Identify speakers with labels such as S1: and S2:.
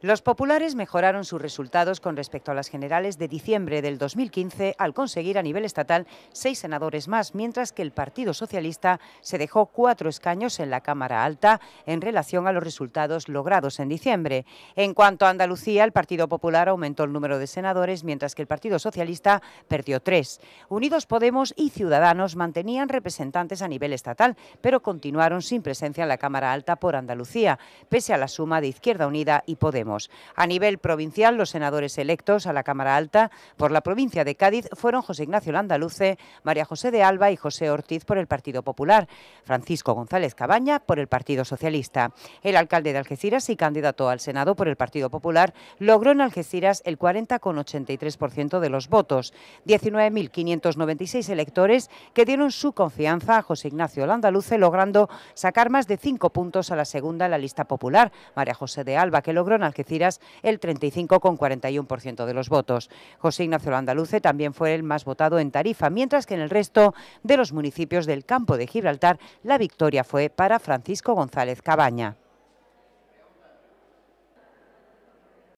S1: Los populares mejoraron sus resultados con respecto a las generales de diciembre del 2015 al conseguir a nivel estatal seis senadores más, mientras que el Partido Socialista se dejó cuatro escaños en la Cámara Alta en relación a los resultados logrados en diciembre. En cuanto a Andalucía, el Partido Popular aumentó el número de senadores, mientras que el Partido Socialista perdió tres. Unidos Podemos y Ciudadanos mantenían representantes a nivel estatal, pero continuaron sin presencia en la Cámara Alta por Andalucía, pese a la suma de Izquierda Unida y Podemos. A nivel provincial, los senadores electos a la Cámara Alta por la provincia de Cádiz fueron José Ignacio Landaluce, María José de Alba y José Ortiz por el Partido Popular, Francisco González Cabaña por el Partido Socialista. El alcalde de Algeciras y candidato al Senado por el Partido Popular logró en Algeciras el 40,83% de los votos, 19.596 electores que dieron su confianza a José Ignacio Landaluce logrando sacar más de cinco puntos a la segunda en la lista popular, María José de Alba, que logró en Algeciras el 35,41% de los votos. José Ignacio Landaluce también fue el más votado en Tarifa, mientras que en el resto de los municipios del campo de Gibraltar la victoria fue para Francisco González Cabaña.